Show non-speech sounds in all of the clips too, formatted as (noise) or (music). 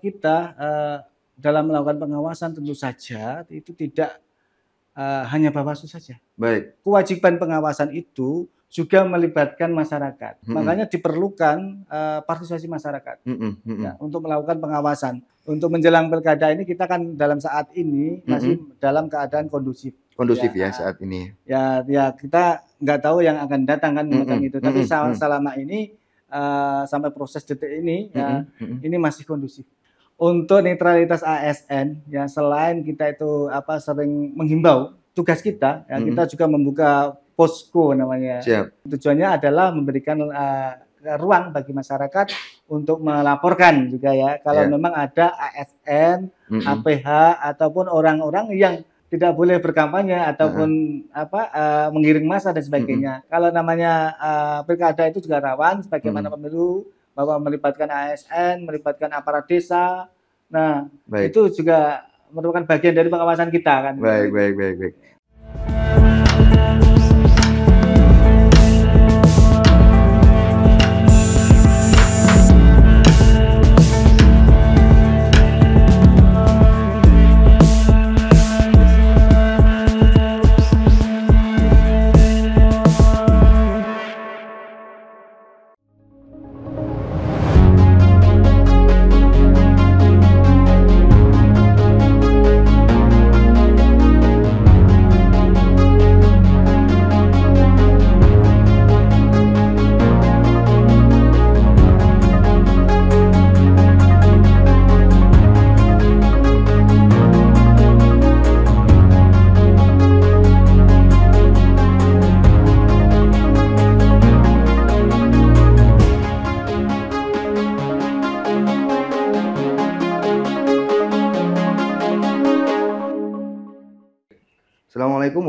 kita uh, dalam melakukan pengawasan tentu saja itu tidak uh, hanya Bawaslu saja. Baik. Kewajiban pengawasan itu juga melibatkan masyarakat. -hmm. Makanya diperlukan uh, partisipasi masyarakat -hmm. -hmm. Ya, untuk melakukan pengawasan. Untuk menjelang pilkada ini kita kan dalam saat ini mm -hmm. dalam keadaan kondusif. Kondusif ya, ya saat ini. Ya, ya kita nggak tahu yang akan datang kan mm -hmm. itu. Tapi -hmm. selama ini uh, sampai proses detik ini ya, -hmm. ini masih kondusif untuk netralitas ASN ya selain kita itu apa sering menghimbau tugas kita ya, -hmm. kita juga membuka posko namanya. Siap. Tujuannya adalah memberikan uh, ruang bagi masyarakat untuk melaporkan juga ya kalau yeah. memang ada ASN, mm -hmm. APH ataupun orang-orang yang tidak boleh berkampanye ataupun uh apa uh, eh, mengiring masa dan sebagainya. mm -hmm. Kalau namanya uh, pilkada itu juga rawan sebagaimana mm -hmm. pemilu bahwa melibatkan ASN, melibatkan aparat desa, Nah, baik. itu juga merupakan bagian dari pengawasan kita kan. Baik, baik, baik, baik.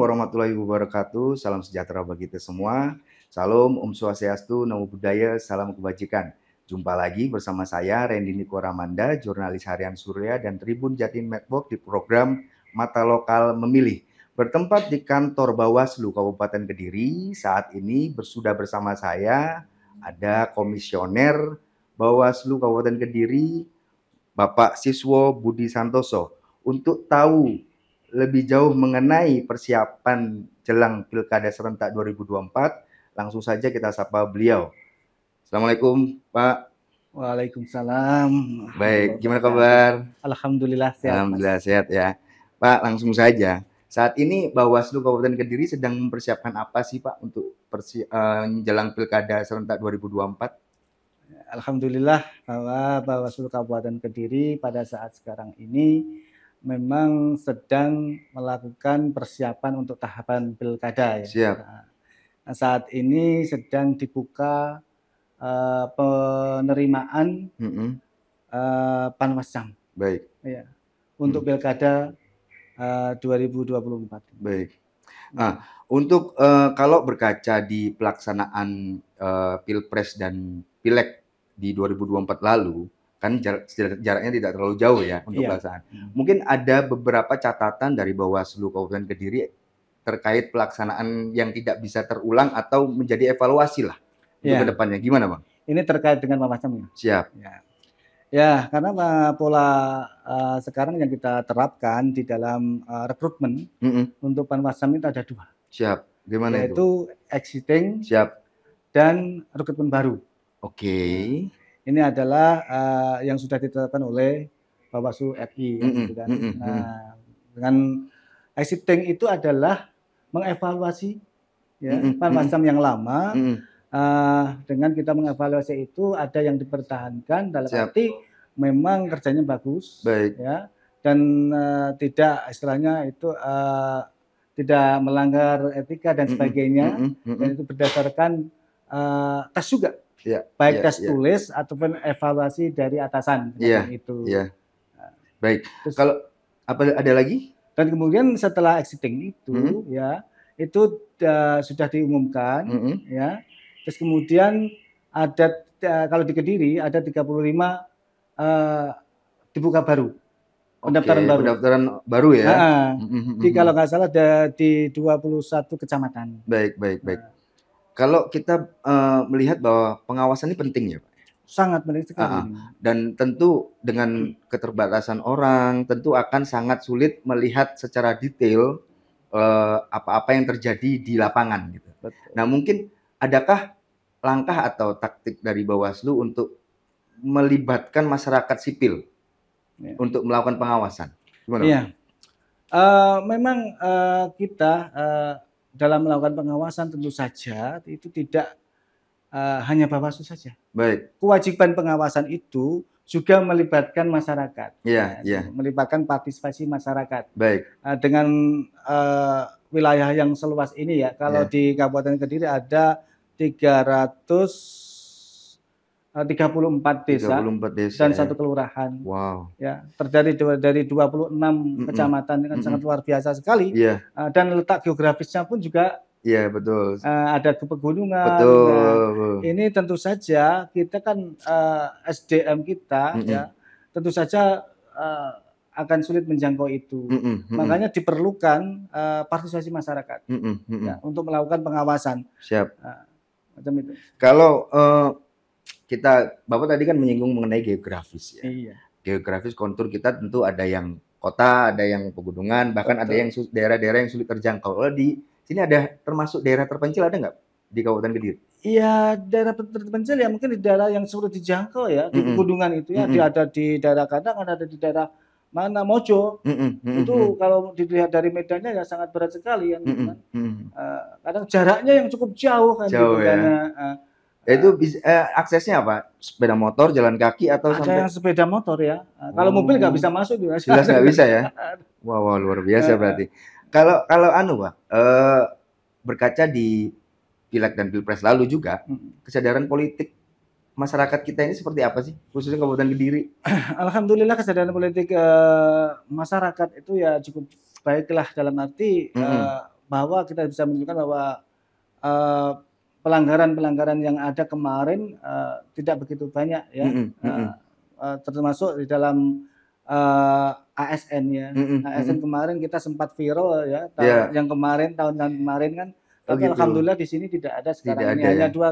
warahmatullahi wabarakatuh. Salam sejahtera bagi kita semua. Salam Om Swastiastu, Namo Buddhaya, salam kebajikan. Jumpa lagi bersama saya Randy Niko Ramanda, jurnalis harian Surya dan Tribun Jatim Network di program Mata Lokal Memilih. Bertempat di kantor Bawaslu Kabupaten Kediri, saat ini bersudah bersama saya ada komisioner Bawaslu Kabupaten Kediri, Bapak Siswo Budi Santoso untuk tahu lebih jauh mengenai persiapan jelang Pilkada serentak 2024, langsung saja kita sapa beliau. Assalamualaikum, Pak. Waalaikumsalam. Baik, gimana kabar? Alhamdulillah sehat. Alhamdulillah mas. sehat ya. Pak, langsung saja. Saat ini Bawaslu Kabupaten Kediri sedang mempersiapkan apa sih Pak untuk persi uh, jelang Pilkada serentak 2024? Alhamdulillah bahwa Bawaslu Kabupaten Kediri pada saat sekarang ini memang sedang melakukan persiapan untuk tahapan pilkada ya. Siap. Nah, saat ini sedang dibuka uh, penerimaan mm -hmm. uh, eh, panwascam. Baik. Ya. Untuk mm. pilkada eh, uh, 2024. Baik. Nah, untuk uh, kalau berkaca di pelaksanaan uh, pilpres dan pileg di 2024 lalu, kan jar jaraknya tidak terlalu jauh ya untuk yeah. pelaksanaan. Mungkin ada beberapa catatan dari Bawaslu Kabupaten Kediri terkait pelaksanaan yang tidak bisa terulang atau menjadi evaluasi lah yeah. untuk iya. kedepannya. Gimana bang? Ini terkait dengan macamnya. Siap. Ya. Ya, karena pola uh, sekarang yang kita terapkan di dalam uh, rekrutmen mm -hmm. untuk panwasam itu ada dua. Siap. Gimana Yaitu itu? Yaitu exiting. Siap. Dan rekrutmen baru. Oke. Okay. Ya ini adalah uh, yang sudah ditetapkan oleh Bawaslu RI ya, mm -hmm. gitu kan. Mm -hmm. Nah, dengan exit tank itu adalah mengevaluasi ya mm -hmm. -hmm. yang lama mm -hmm. uh, dengan kita mengevaluasi itu ada yang dipertahankan dalam Siap. arti memang kerjanya bagus Baik. ya dan uh, tidak istilahnya itu uh, tidak melanggar etika dan sebagainya Mm -hmm. dan itu berdasarkan uh, tes juga ya, baik ya, tes ya. tulis ataupun evaluasi dari atasan ya, itu. Ya. Baik. Terus, Kalau apa ada lagi? Dan kemudian setelah exiting itu mm -hmm. ya itu uh, sudah diumumkan mm -hmm. ya. Terus kemudian ada uh, kalau di Kediri ada 35 uh, eh, dibuka baru. Pendaftaran okay, baru. Pendaftaran baru ya. Nah, mm -hmm. Di hmm, kalau hmm. nggak salah ada di 21 kecamatan. Baik, baik, baik. Nah, kalau kita uh, melihat bahwa pengawasan ini penting ya, Pak ya? sangat menarik sekali. Uh, dan tentu dengan keterbatasan orang, tentu akan sangat sulit melihat secara detail eh, apa-apa uh, yang terjadi di lapangan. Gitu. Betul. Nah mungkin adakah langkah atau taktik dari Bawaslu untuk melibatkan masyarakat sipil ya. untuk melakukan pengawasan? Iya. Uh, memang uh, kita uh, dalam melakukan pengawasan tentu saja itu tidak uh, hanya Bawaslu saja. Baik. Kewajiban pengawasan itu juga melibatkan masyarakat. Iya, yeah, ya, yeah. Melibatkan partisipasi masyarakat. Baik. Uh, dengan uh, wilayah yang seluas ini ya, kalau yeah. di Kabupaten Kediri ada 300 34 eh, desa, 34 desa dan ya. satu kelurahan. Wow. Ya, terjadi dari 26 mm -mm. kecamatan dengan mm -mm. sangat luar biasa sekali. Yeah. Iya. dan letak geografisnya pun juga Iya yeah, betul. Uh, ada pegunungan. Betul. Nah, ini tentu saja kita kan uh, eh, SDM kita mm -mm. ya, tentu saja uh, akan sulit menjangkau itu. Mm -mm, mm Makanya diperlukan uh, partisipasi masyarakat mm -mm, mm Ya, untuk melakukan pengawasan. Siap. Uh, macam itu. Kalau uh, kita Bapak tadi kan menyinggung mengenai geografis ya. Iya. Geografis kontur kita tentu ada yang kota, ada yang pegunungan, bahkan Betul. ada yang daerah-daerah yang sulit terjangkau. Kalau di sini ada termasuk daerah terpencil ada nggak di Kabupaten Kediri? Iya, daerah terpencil ya mungkin di daerah yang sulit dijangkau ya, di pegunungan itu ya, mm ada di daerah Kadang, ada di daerah mana Mojo mm -mm, mm -mm, itu kalau dilihat dari medannya ya sangat berat sekali kan, mm mm Uh, kadang jaraknya yang cukup jauh kan jauh, di medannya. Ya. Uh, itu eh, aksesnya apa? Sepeda motor, jalan kaki atau Ada sampai? yang sepeda motor ya. Kalau mobil nggak bisa masuk juga. Jelas nggak bisa ya. wow, (laughs) wow, luar biasa berarti. Kalau kalau anu pak, eh, berkaca di pilek dan pilpres lalu juga, kesadaran politik masyarakat kita ini seperti apa sih khususnya Kabupaten Kediri? (clears throat) Alhamdulillah kesadaran politik eh, masyarakat itu ya cukup baiklah dalam arti mm -hmm. eh, bahwa kita bisa menunjukkan bahwa eh, pelanggaran-pelanggaran yang ada kemarin uh, tidak begitu banyak ya, mm -hmm. uh, uh, termasuk di dalam uh, ASN ya. Mm -hmm. ASN kemarin kita sempat viral ya, tahun yeah. yang kemarin tahun-tahun kemarin kan. Tapi oh gitu. alhamdulillah di sini tidak ada sekarang tidak ini ada, ya. hanya ya? dua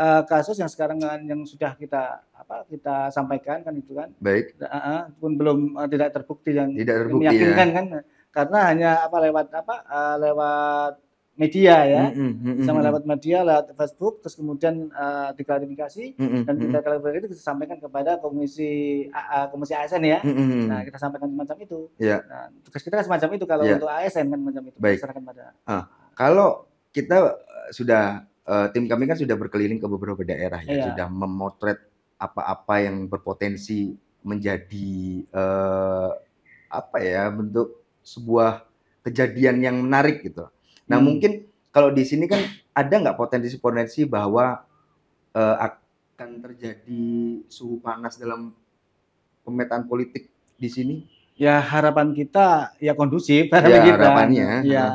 uh, kasus yang sekarang yang sudah kita apa kita sampaikan kan itu kan. Baik. Uh, uh, pun belum uh, tidak terbukti yang tidak terbukti, ya. meyakinkan ya. kan karena hanya apa lewat apa uh, lewat media ya, mm-hmm, mm-hmm, sama lewat media, lewat Facebook, terus kemudian uh, diklarifikasi mm-hmm, dan kita klarifikasi itu sampaikan kepada komisi uh, komisi ASN ya. Mm-hmm. Nah kita sampaikan semacam itu. Yeah. Nah, tugas kita kan semacam itu kalau yeah. untuk ASN kan semacam itu. Baik. Pada, ah, kalau kita eh, sudah uh, tim kami kan sudah berkeliling ke beberapa daerah ya, yeah. sudah memotret apa-apa yang berpotensi menjadi uh, apa ya bentuk sebuah kejadian yang menarik gitu Nah, hmm. mungkin kalau di sini kan ada nggak potensi-potensi bahwa uh, akan terjadi suhu panas dalam pemetaan politik di sini? Ya, harapan kita ya kondusif ya, harapan ya, kita. harapannya. Ya.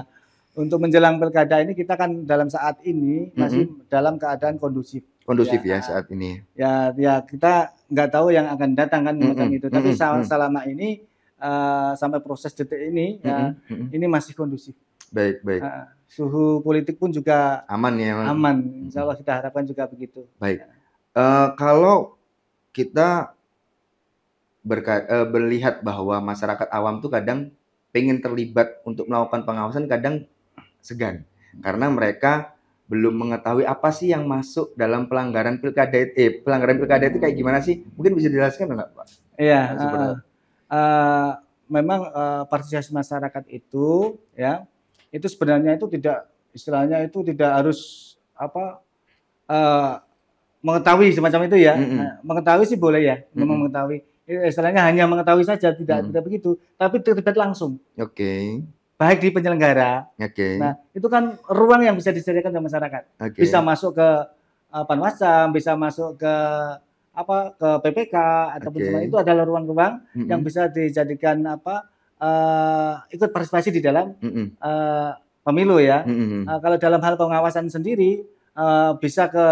Untuk menjelang pilkada ini kita kan dalam saat ini hmm. masih mm -hmm. dalam keadaan kondusif. Kondusif ya, ya saat ini. Ya, ya kita nggak tahu yang akan datang kan mm -hmm. itu. Hmm, Tapi mm -hmm. hmm. selama ini uh, sampai proses detik ini mm -hmm. ya, mm -hmm. ini masih kondusif. Baik, baik. Uh, suhu politik pun juga aman ya. Aman. aman. Hmm. Insya Allah kita harapkan juga begitu. Baik. Uh, kalau kita berka uh, eh, berlihat bahwa masyarakat awam tuh kadang pengen terlibat untuk melakukan pengawasan kadang segan karena mereka belum mengetahui apa sih yang masuk dalam pelanggaran pilkada eh pelanggaran pilkada itu kayak gimana sih mungkin bisa dijelaskan enggak pak? Iya uh, uh, memang uh, partisipasi masyarakat itu ya itu sebenarnya itu tidak istilahnya itu tidak harus apa uh, mengetahui semacam itu ya. Mm -hmm. nah, mengetahui sih boleh ya, mm -hmm. mengetahui. Eh, istilahnya hanya mengetahui saja tidak mm -hmm. tidak begitu, tapi terlibat langsung. Oke. Okay. Baik di penyelenggara. Oke. Okay. Nah, itu kan ruang yang bisa disediakan ke masyarakat. Okay. Bisa masuk ke uh, Panwascam, bisa masuk ke apa ke PPK ataupun okay. itu adalah ruang-ruang mm -hmm. yang bisa dijadikan apa uh, ikut partisipasi di dalam mm -mm. Uh, pemilu ya. Mm -mm. Uh, kalau dalam hal pengawasan sendiri uh, bisa ke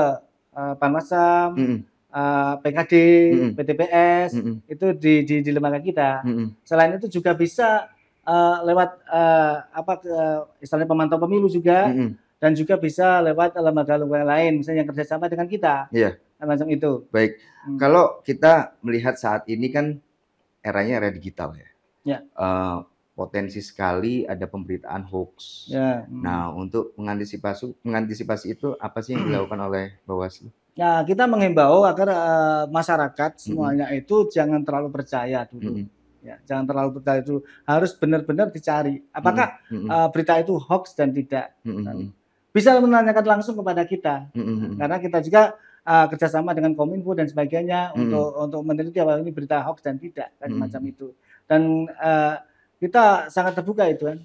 uh, Panwasam, mm -mm. uh, PKD, mm -mm. PTPS mm -mm. itu di, di di lembaga kita. Mm -mm. Selain itu juga bisa uh, lewat uh, apa uh, istilahnya pemantau pemilu juga. Mm -mm. Dan juga bisa lewat lembaga-lembaga lain, misalnya yang kerjasama dengan kita, yeah. Iya. macam itu. Baik, hmm. kalau kita melihat saat ini kan eranya era digital ya yeah. Ya. uh, potensi sekali ada pemberitaan hoax. Yeah. Hmm. Nah, untuk mengantisipasi mengantisipasi itu apa sih yang (clears throat) dilakukan oleh Bawaslu? Nah, kita menghimbau agar uh, masyarakat hmm. semuanya hmm. itu jangan terlalu percaya dulu. Hmm. Ya, jangan terlalu percaya itu Harus benar-benar dicari apakah mm Hmm. Uh, berita itu hoax dan tidak. Nah, hmm. bisa menanyakan langsung kepada kita. Hmm. Karena kita juga uh, kerjasama dengan Kominfo dan sebagainya hmm. untuk untuk meneliti apakah ini berita hoax dan tidak dan hmm. macam itu dan uh, kita sangat terbuka itu kan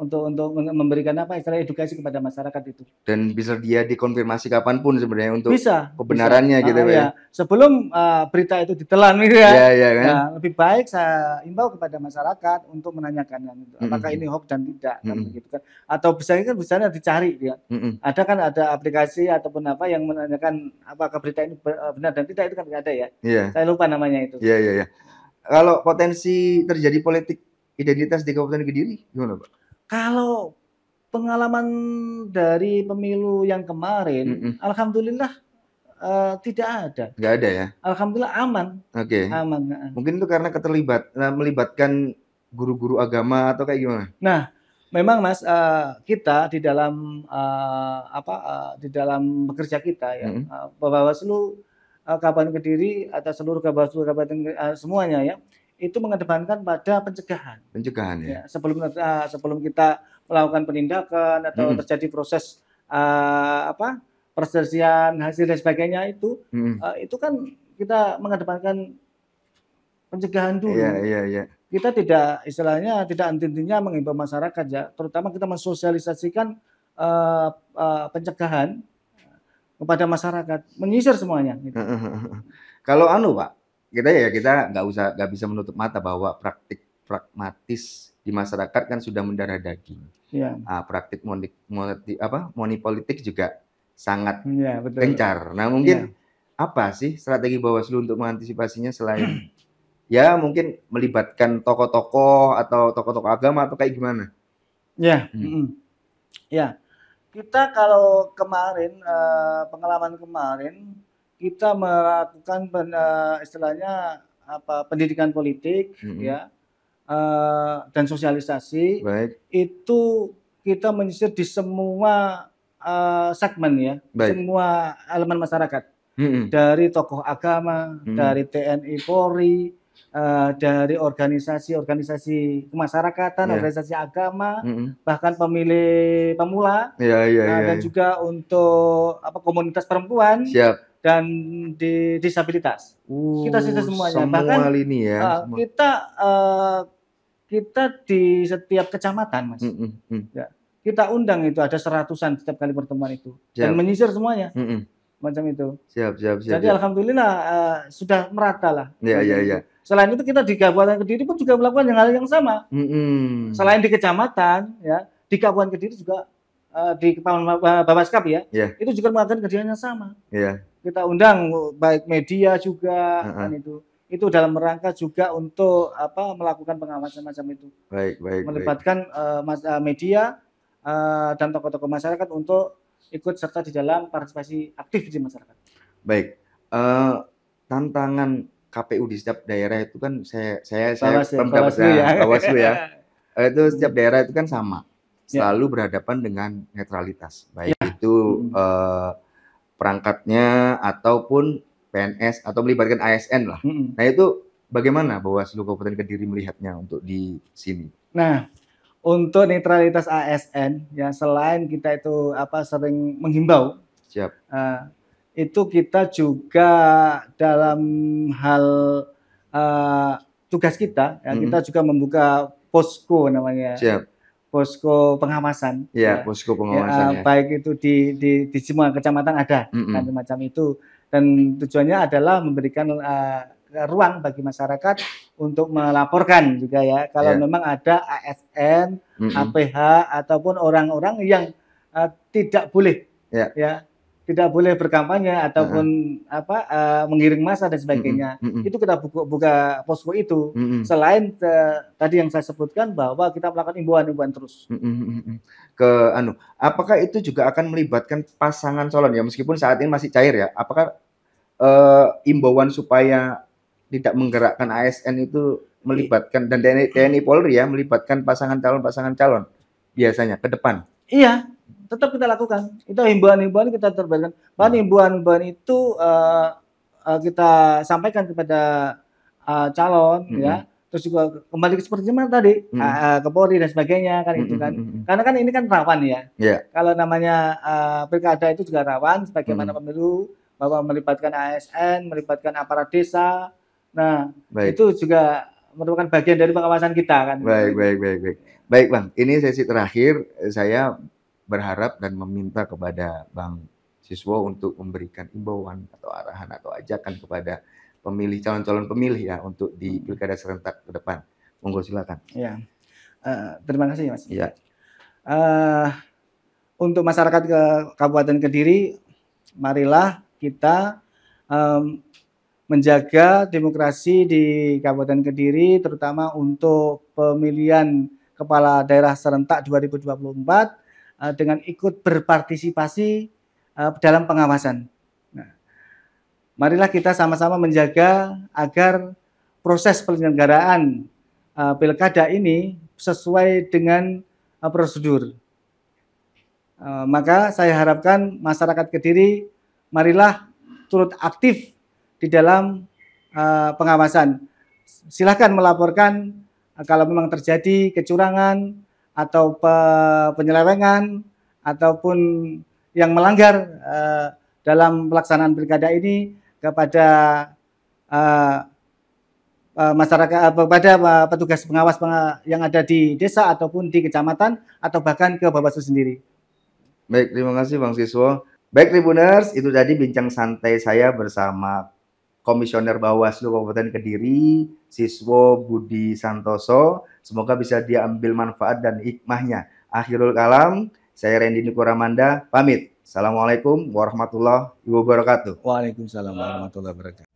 untuk untuk memberikan apa istilah edukasi kepada masyarakat itu. Dan bisa dia dikonfirmasi kapanpun sebenarnya untuk bisa, kebenarannya bisa. gitu uh, ya. Iya. Sebelum uh, berita itu ditelan gitu ya. ya, ya kan? nah, lebih baik saya imbau kepada masyarakat untuk menanyakan yang itu. apakah mm -hmm. ini hoax dan tidak mm -hmm. kan begitu kan. Atau bisa kan bisa dicari gitu ya. Mm -hmm. Ada kan ada aplikasi ataupun apa yang menanyakan apakah berita ini eh, benar dan tidak itu kan tidak ada ya. Yeah. Saya lupa namanya itu. Iya yeah, iya, iya kalau potensi terjadi politik identitas di Kabupaten Kediri gimana Pak? Kalau pengalaman dari pemilu yang kemarin, mm -mm. alhamdulillah uh, tidak ada. Tidak ada ya? Alhamdulillah aman. Oke. Okay. Aman. Mungkin itu karena keterlibat, nah, melibatkan guru-guru agama atau kayak gimana? Nah, memang Mas uh, kita di dalam uh, apa uh, di dalam bekerja kita ya, mm -hmm. uh, Bawaslu Eh, kabupaten Kediri atau seluruh kabupaten eh, semuanya ya itu mengedepankan pada pencegahan. Pencegahan ya. ya sebelum uh, sebelum kita melakukan penindakan atau hmm. terjadi proses uh, apa perselisihan hasil dan sebagainya itu hmm. uh, itu kan kita mengedepankan pencegahan dulu. Iya iya iya. Kita tidak istilahnya tidak intinya mengimbau masyarakat ya, terutama kita mensosialisasikan uh, uh, pencegahan kepada masyarakat, menyisir semuanya. Gitu. Kalau anu pak, kita ya kita nggak usah nggak bisa menutup mata bahwa praktik pragmatis di masyarakat kan sudah mendarah daging. Ya. Nah, praktik moni, moni, apa moni politik juga sangat ya, betul. gencar. Nah mungkin ya. apa sih strategi Bawaslu untuk mengantisipasinya selain (clears throat) ya mungkin melibatkan tokoh-tokoh atau tokoh-tokoh agama atau kayak gimana? Ya, hmm. ya kita kalau kemarin uh, pengalaman kemarin kita melakukan pen uh, istilahnya apa, pendidikan politik -hmm. ya, uh, dan sosialisasi Baik. itu kita menyisir di semua, uh, segmen ya, Baik. semua elemen masyarakat. -hmm. Dari tokoh agama, -hmm. dari TNI, Polri, uh, dari organisasi-organisasi kemasyarakatan, yeah. organisasi agama, mm -hmm. bahkan pemilih pemula, yeah, iya, iya, yeah, uh, yeah, dan yeah. juga untuk apa komunitas perempuan. Siap dan di disabilitas. Uh, kita sisa semuanya. Semua Bahkan ya. Uh, Kita uh, kita di setiap kecamatan, mas. Mm hmm kita undang itu ada seratusan setiap kali pertemuan itu Siap. dan menyisir semuanya. Mm hmm macam itu. Siap, siap, siap. Jadi siap. alhamdulillah uh, sudah merata lah. Iya, iya, iya. Selain itu kita di Kabupaten Kediri pun juga melakukan yang hal yang sama. Mm -hmm. Selain di kecamatan, ya di Kabupaten Kediri juga uh, di eh, Bapak Babaskap ya, yeah. itu juga melakukan kejadian yang sama. Yeah. Kita undang oh, baik media juga uh -huh. kan itu. Itu dalam rangka juga untuk apa melakukan pengawasan macam itu. Baik, baik. Melibatkan baik. uh, media uh, dan tokoh-tokoh masyarakat untuk ikut serta di dalam partisipasi aktif di masyarakat. Baik, uh, tantangan KPU di setiap daerah itu kan saya saya saya Bawaslu ya. ya. Bawaslu ya. (laughs) Eh, itu setiap daerah itu kan sama. Ya. Selalu ya. berhadapan dengan netralitas, baik ya. itu hmm. Eh, perangkatnya ataupun PNS atau melibatkan ASN lah. Hmm. Nah, itu bagaimana Bawaslu Kabupaten Kediri melihatnya untuk di sini? Nah, untuk netralitas ASN ya selain kita itu apa sering menghimbau Siap. Uh, itu kita juga dalam hal uh, tugas kita ya, mm -hmm. kita mm-hmm. juga membuka posko namanya Siap. posko pengawasan ya, ya posko ya, pengawasan ya, ya. baik itu di di di semua kecamatan ada mm -hmm. macam-macam itu dan tujuannya adalah memberikan uh, ruang bagi masyarakat untuk melaporkan juga ya kalau yeah. memang ada ASN, mm-hmm. APH ataupun orang-orang yang uh, tidak boleh yeah. ya tidak boleh berkampanye ataupun uh-huh. apa uh, eh, mengiring masa dan sebagainya. mm -hmm. Itu kita buka, buka posko itu. mm -hmm. Selain uh, tadi yang saya sebutkan bahwa kita melakukan imbauan-imbauan terus. mm -hmm. Ke anu, apakah itu juga akan melibatkan pasangan calon ya meskipun saat ini masih cair ya? Apakah uh, imbauan supaya tidak menggerakkan ASN itu iya. melibatkan dan TNI, TNI Polri ya melibatkan pasangan calon pasangan calon biasanya ke depan. Iya, tetap kita lakukan. Itu himbauan-himbauan kita terbitkan. Bahkan himbauan-himbauan itu uh, uh, kita sampaikan kepada uh, calon mm -hmm. ya. Terus juga kembali ke seperti mana tadi mm -hmm. uh, ke Polri dan sebagainya kan mm -hmm. itu kan. Karena kan ini kan rawan ya. Yeah. Kalau namanya uh, pilkada itu juga rawan sebagaimana mm -hmm. pemilu bahwa melibatkan ASN, melibatkan aparat desa, Nah, baik. itu juga merupakan bagian dari pengawasan kita kan. Baik, baik, baik, baik. Baik, Bang. Ini sesi terakhir eh, saya berharap dan meminta kepada Bang Siswo untuk memberikan imbauan atau arahan atau ajakan kepada pemilih calon-calon pemilih ya untuk di hmm. pilkada serentak ke depan. Monggo silakan. Ya. Uh, terima kasih, Mas. Ya. Uh, untuk masyarakat ke Kabupaten Kediri, marilah kita um, menjaga demokrasi di Kabupaten Kediri terutama untuk pemilihan kepala daerah serentak 2024 eh, dengan ikut berpartisipasi eh, dalam pengawasan. Nah, marilah kita sama-sama menjaga agar proses penyelenggaraan eh, pilkada ini sesuai dengan prosedur. maka saya harapkan masyarakat Kediri marilah turut aktif di dalam uh, pengawasan. Silahkan melaporkan uh, kalau memang terjadi kecurangan atau pe penyelewengan ataupun yang melanggar uh, dalam pelaksanaan pilkada ini kepada uh, uh, masyarakat kepada uh, petugas pengawas peng yang ada di desa ataupun di kecamatan atau bahkan ke Bawaslu sendiri. Baik, terima kasih Bang Siswo. Baik Tribuners, itu tadi bincang santai saya bersama Komisioner Bawaslu Kabupaten Kediri, Siswo Budi Santoso. Semoga bisa diambil manfaat dan hikmahnya. Akhirul kalam, saya Randy Nukuramanda, pamit. Assalamualaikum warahmatullahi wabarakatuh. Waalaikumsalam warahmatullahi wabarakatuh.